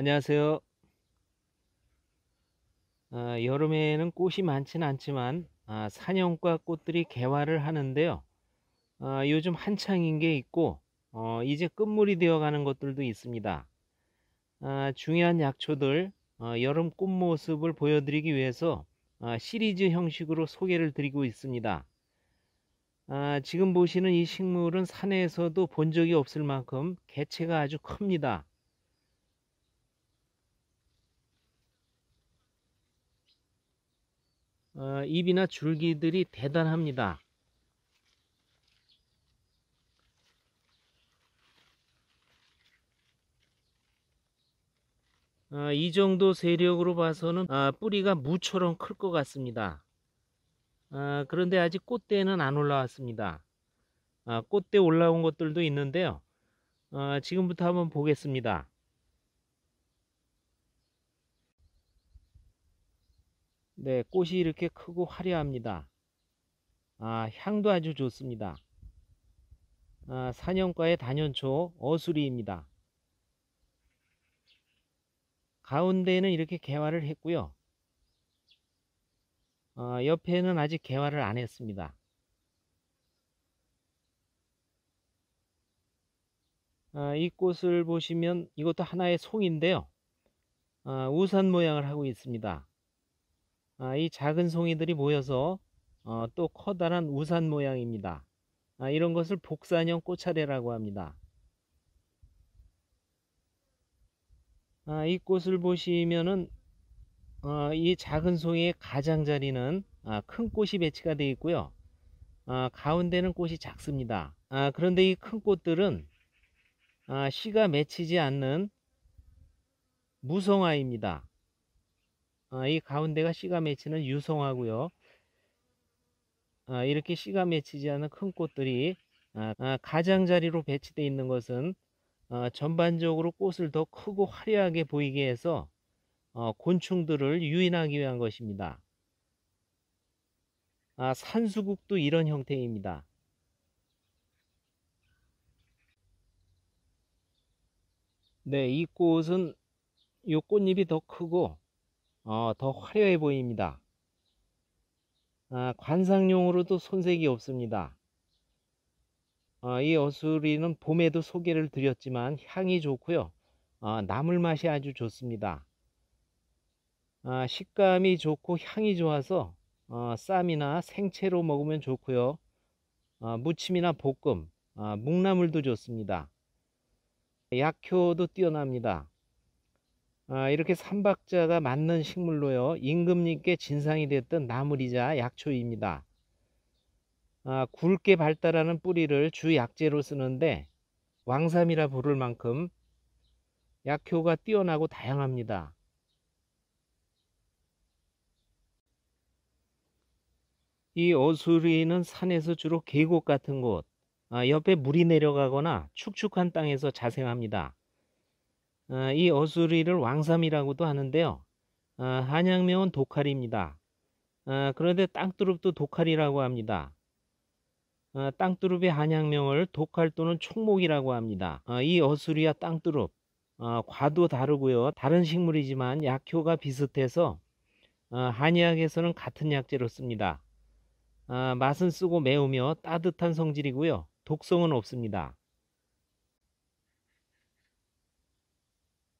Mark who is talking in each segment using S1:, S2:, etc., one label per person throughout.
S1: 안녕하세요. 아, 여름에는 꽃이 많지는 않지만 아, 산형과 꽃들이 개화를 하는데요. 아, 요즘 한창인 게 있고 어, 이제 끝물이 되어가는 것들도 있습니다. 아, 중요한 약초들 어, 여름 꽃 모습을 보여드리기 위해서 아, 시리즈 형식으로 소개를 드리고 있습니다. 아, 지금 보시는 이 식물은 산에서도 본 적이 없을 만큼 개체가 아주 큽니다. 잎이나 어, 줄기들이 대단합니다. 아, 이 정도 세력으로 봐서는 아, 뿌리가 무처럼 클 것 같습니다. 아, 그런데 아직 꽃대는 안 올라왔습니다. 아, 꽃대 올라온 것들도 있는데요. 아, 지금부터 한번 보겠습니다. 네, 꽃이 이렇게 크고 화려합니다. 아, 향도 아주 좋습니다. 아, 산형과의 단연초 어수리입니다. 가운데에는 이렇게 개화를 했고요. 아, 옆에는 아직 개화를 안 했습니다. 아, 이 꽃을 보시면 이것도 하나의 송인데요. 아, 우산 모양을 하고 있습니다. 아, 이 작은 송이들이 모여서 어, 또 커다란 우산 모양입니다. 아, 이런 것을 복산형 꽃차례라고 합니다. 아, 이 꽃을 보시면은 어, 이 작은 송이의 가장자리는 아, 큰 꽃이 배치가 되어 있고요. 아, 가운데는 꽃이 작습니다. 아, 그런데 이 큰 꽃들은 아, 씨가 맺히지 않는 무성화입니다. 어, 이 가운데가 씨가 맺히는 유성하고요. 어, 이렇게 씨가 맺히지 않은 큰 꽃들이 아, 아, 가장자리로 배치되어 있는 것은 어, 전반적으로 꽃을 더 크고 화려하게 보이게 해서 곤충들을 유인하기 위한 것입니다. 아, 산수국도 이런 형태입니다. 네, 이 꽃은 이 꽃잎이 더 크고 어, 더 화려해 보입니다. 아, 관상용으로도 손색이 없습니다. 아, 이 어수리는 봄에도 소개를 드렸지만 향이 좋고요. 아, 나물 맛이 아주 좋습니다. 아, 식감이 좋고 향이 좋아서 어, 쌈이나 생채로 먹으면 좋고요. 어, 무침이나 볶음, 어, 묵나물도 좋습니다. 약효도 뛰어납니다. 아, 이렇게 삼박자가 맞는 식물로요. 임금님께 진상이 됐던 나물이자 약초입니다. 아, 굵게 발달하는 뿌리를 주약재로 쓰는데 왕삼이라 부를 만큼 약효가 뛰어나고 다양합니다. 이 어수리는 산에서 주로 계곡 같은 곳, 아, 옆에 물이 내려가거나 축축한 땅에서 자생합니다. 어, 이 어수리를 왕삼이라고도 하는데요. 어, 한양명은 독칼입니다. 어, 그런데 땅두릅도 독칼이라고 합니다. 땅두릅의 한양명을 독칼 또는 총목이라고 합니다. 이 어수리와 땅두릅 과도 다르고요. 다른 식물이지만 약효가 비슷해서 한의학에서는 같은 약재로 씁니다. 맛은 쓰고 매우며 따뜻한 성질이고요. 독성은 없습니다.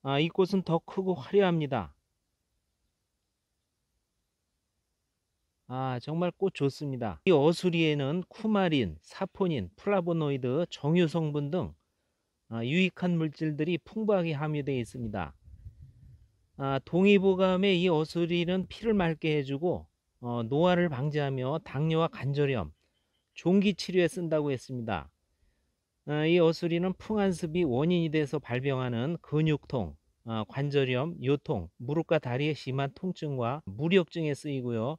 S1: 아, 이꽃은 더 크고 화려합니다. 아 정말 꽃 좋습니다. 이 어수리에는 쿠마린, 사포닌, 플라보노이드, 정유 성분 등 아, 유익한 물질들이 풍부하게 함유되어 있습니다. 아, 동의보감에 이 어수리는 피를 맑게 해주고 어, 노화를 방지하며 당뇨와 관절염, 종기치료에 쓴다고 했습니다. 어, 이 어수리는 풍한습이 원인이 돼서 발병하는 근육통, 어, 관절염, 요통, 무릎과 다리에 심한 통증과 무력증에 쓰이고요.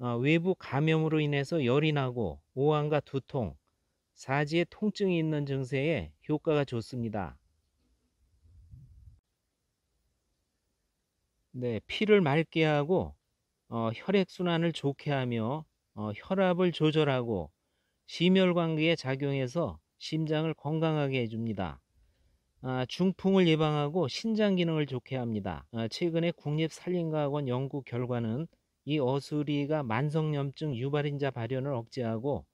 S1: 어, 외부 감염으로 인해서 열이 나고 오한과 두통, 사지에 통증이 있는 증세에 효과가 좋습니다. 네, 피를 맑게 하고 어, 혈액순환을 좋게 하며 어, 혈압을 조절하고 심혈관계에 작용해서 심장을 건강하게 해줍니다. 아, 중풍을 예방하고 신장 기능을 좋게 합니다. 아, 최근에 국립산림과학원 연구 결과는 이 어수리가 만성염증 유발인자 발현을 억제하고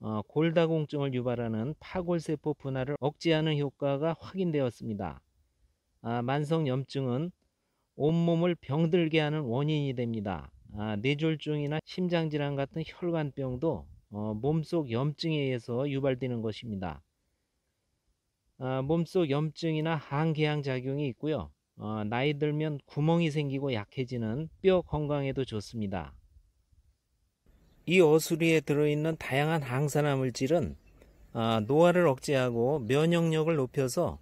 S1: 어, 골다공증을 유발하는 파골세포 분화를 억제하는 효과가 확인되었습니다. 아, 만성염증은 온몸을 병들게 하는 원인이 됩니다. 아, 뇌졸중이나 심장질환 같은 혈관병도 어, 몸속 염증에 의해서 유발되는 것입니다. 어, 몸속 염증이나 항궤양 작용이 있고요. 어, 나이 들면 구멍이 생기고 약해지는 뼈 건강에도 좋습니다. 이 어수리에 들어있는 다양한 항산화 물질은 어, 아, 노화를 억제하고 면역력을 높여서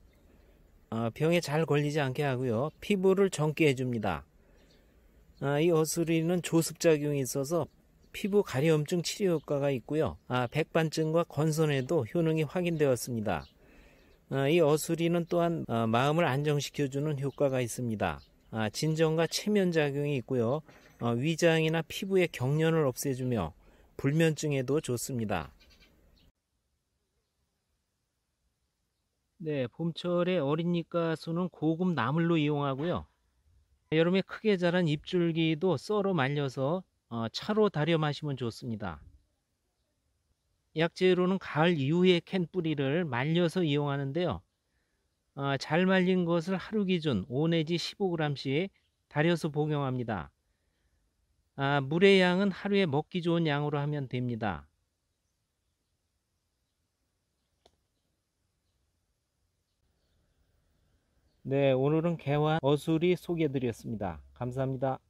S1: 어, 병에 잘 걸리지 않게 하고요. 피부를 젊게 해줍니다. 아, 이 어수리는 조습작용이 있어서 피부 가려움증 치료 효과가 있고요. 아, 백반증과 건선에도 효능이 확인되었습니다. 아, 이 어수리는 또한 아, 마음을 안정시켜주는 효과가 있습니다. 아, 진정과 체면 작용이 있고요. 아, 위장이나 피부의 경련을 없애주며 불면증에도 좋습니다. 네, 봄철에 어린이가수는 고급 나물로 이용하고요. 여름에 크게 자란 잎줄기도 썰어 말려서 어, 차로 달여 마시면 좋습니다. 약재로는 가을 이후에 캔 뿌리를 말려서 이용하는데요. 어, 잘 말린 것을 하루 기준 5 내지 15g씩 달여서 복용합니다. 아, 물의 양은 하루에 먹기 좋은 양으로 하면 됩니다. 네, 오늘은 개와 어술이 소개해드렸습니다. 감사합니다.